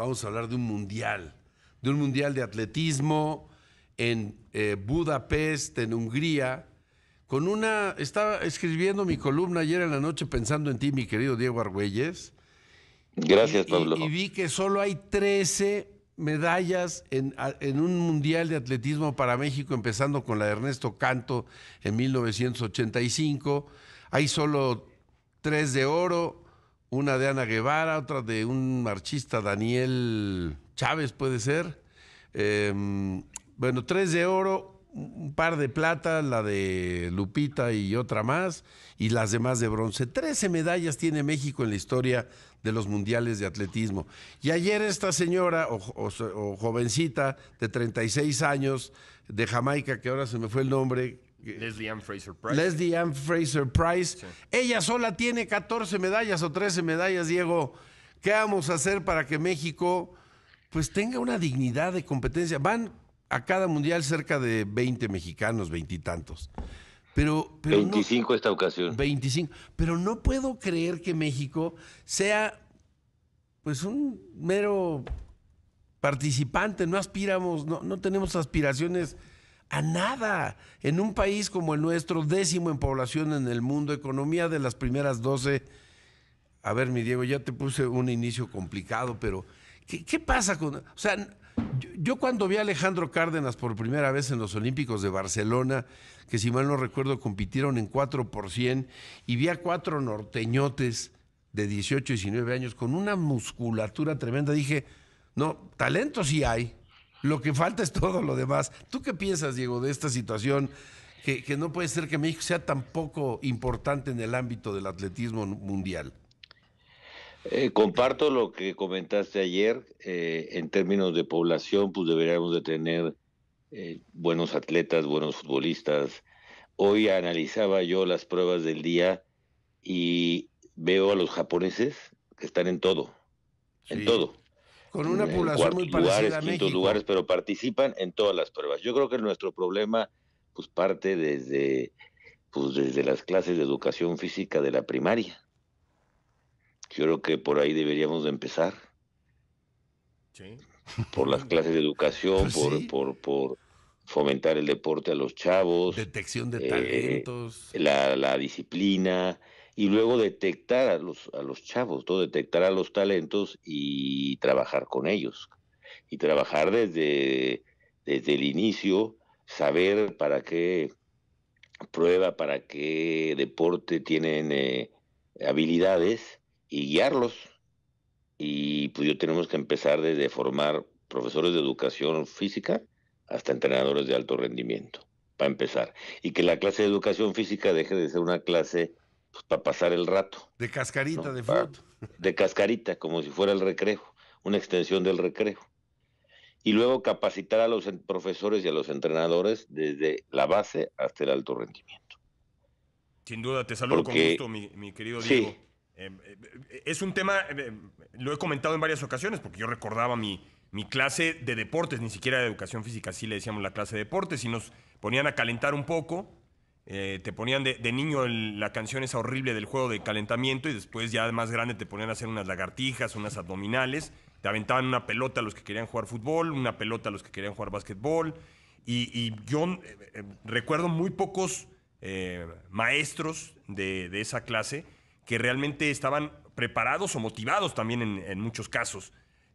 vamos a hablar de un mundial, de un mundial de atletismo en eh, Budapest, en Hungría, con una... Estaba escribiendo mi columna ayer en la noche pensando en ti, mi querido Diego Argüelles. Gracias, Pablo. Y, vi que solo hay 13 medallas en, en, un mundial de atletismo para México, empezando con la de Ernesto Canto en 1985. Hay solo tres de oro, una de Ana Guevara, otra de un marchista Daniel Chávez, puede ser. Em, bueno, tres de oro, un par de plata, la de Lupita y otra más, y las demás de bronce. Trece medallas tiene México en la historia de los mundiales de atletismo. Y ayer esta señora o, o jovencita de 36 años de Jamaica, que ahora se me fue el nombre, Leslie Ann Fraser Price. Leslie Fraser Ella sola tiene 14 medallas o 13 medallas, Diego. ¿Qué vamos a hacer para que México pues tenga una dignidad de competencia? Van a cada mundial cerca de 20 mexicanos, veintitantos. Pero, pero 25 esta ocasión. 25. Pero no puedo creer que México sea pues un mero participante, no aspiramos, no, no tenemos aspiraciones a nada. En un país como el nuestro, décimo en población en el mundo, economía de las primeras 12. A ver, mi Diego, ya te puse un inicio complicado, pero ¿qué, pasa con.? O sea, yo, cuando vi a Alejandro Cárdenas por primera vez en los Olímpicos de Barcelona, que si mal no recuerdo compitieron en 4 por y vi a cuatro norteñotes de 18 y 19 años con una musculatura tremenda, dije, no, talento sí hay, lo que falta es todo lo demás. ¿Tú qué piensas, Diego, de esta situación? Que, no puede ser que México sea tan poco importante en el ámbito del atletismo mundial. Eh, comparto lo que comentaste ayer. Eh, en términos de población, pues deberíamos de tener eh, buenos atletas, buenos futbolistas. Hoy analizaba yo las pruebas del día y veo a los japoneses que están en todo, en todo con una población muy parecida lugares, a lugares, pero participan en todas las pruebas. Yo creo que nuestro problema pues parte desde pues, desde las clases de educación física de la primaria. Yo creo que por ahí deberíamos de empezar. Sí. Por las clases de educación, pues por, fomentar el deporte a los chavos. Detección de eh, talentos. La, la disciplina, y luego detectar a los, a los chavos, todo detectar a los talentos y trabajar con ellos. Y trabajar desde, desde el inicio, saber para qué prueba, para qué deporte tienen eh, habilidades y guiarlos. Y pues yo tenemos que empezar desde formar profesores de educación física hasta entrenadores de alto rendimiento, para empezar. Y que la clase de educación física deje de ser una clase pues, para pasar el rato. De cascarita de De cascarita, como si fuera el recreo, una extensión del recreo. Y luego capacitar a los profesores y a los entrenadores desde la base hasta el alto rendimiento. Sin duda, te saludo con gusto, mi, querido Diego. Eh, eh, es un tema, eh, lo he comentado en varias ocasiones, porque yo recordaba mi, mi clase de deportes, ni siquiera de educación física, así le decíamos la clase de deportes, y nos ponían a calentar un poco, eh, te ponían de, niño la canción esa horrible del juego de calentamiento y después ya más grande te ponían a hacer unas lagartijas, unas abdominales, te aventaban una pelota a los que querían jugar fútbol, una pelota a los que querían jugar básquetbol. Y, yo eh, eh, recuerdo muy pocos maestros de, esa clase que realmente estaban preparados o motivados también en muchos casos.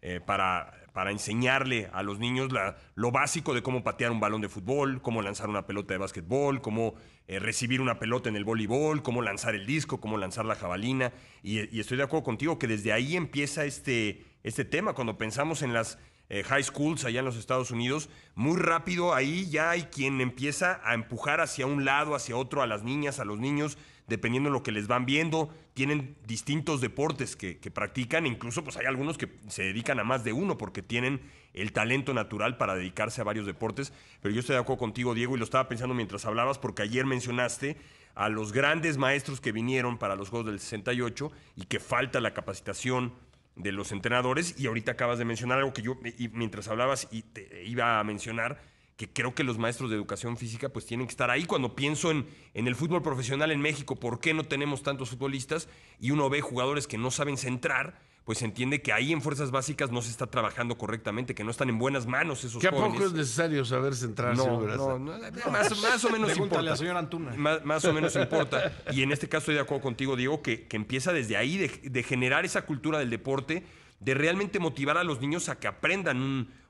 Eh, para, para, enseñarle a los niños la, lo básico de cómo patear un balón de fútbol, cómo lanzar una pelota de básquetbol, cómo eh, recibir una pelota en el voleibol, cómo lanzar el disco, cómo lanzar la jabalina. Y, estoy de acuerdo contigo que desde ahí empieza este, este tema. Cuando pensamos en las eh, high schools allá en los Estados Unidos, muy rápido ahí ya hay quien empieza a empujar hacia un lado, hacia otro, a las niñas, a los niños dependiendo de lo que les van viendo, tienen distintos deportes que, practican, incluso pues hay algunos que se dedican a más de uno porque tienen el talento natural para dedicarse a varios deportes. Pero yo estoy de acuerdo contigo, Diego, y lo estaba pensando mientras hablabas porque ayer mencionaste a los grandes maestros que vinieron para los Juegos del 68 y que falta la capacitación de los entrenadores. Y ahorita acabas de mencionar algo que yo, y mientras hablabas, y te iba a mencionar que creo que los maestros de educación física pues tienen que estar ahí. Cuando pienso en, en el fútbol profesional en México, ¿por qué no tenemos tantos futbolistas? Y uno ve jugadores que no saben centrar, pues entiende que ahí en fuerzas básicas no se está trabajando correctamente, que no están en buenas manos esos jóvenes. ¿Qué poco es necesario saber centrarse? No, no, no, más, o menos importa. A señora Antuna. Más, o menos importa. Y en este caso estoy de acuerdo contigo, Diego, que, empieza desde ahí, de, de generar esa cultura del deporte de realmente motivar a los niños a que aprendan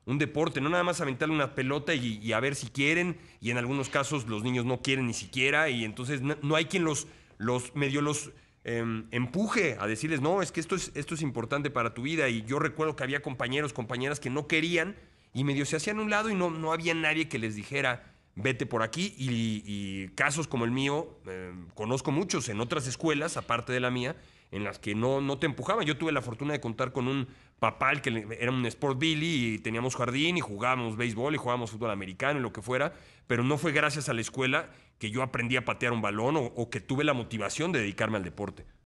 un, deporte, no nada más aventarle una pelota y, a ver si quieren, y en algunos casos los niños no quieren ni siquiera, y entonces no, hay quien los, los medio los em, empuje a decirles, no, es que esto es, esto es importante para tu vida, y yo recuerdo que había compañeros, compañeras que no querían, y medio se hacían un lado y no, no había nadie que les dijera, vete por aquí, y, casos como el mío, em, conozco muchos en otras escuelas, aparte de la mía, en las que no, no te empujaban. Yo tuve la fortuna de contar con un papá que era un Sport Billy y teníamos jardín y jugábamos béisbol y jugábamos fútbol americano y lo que fuera, pero no fue gracias a la escuela que yo aprendí a patear un balón o que tuve la motivación de dedicarme al deporte.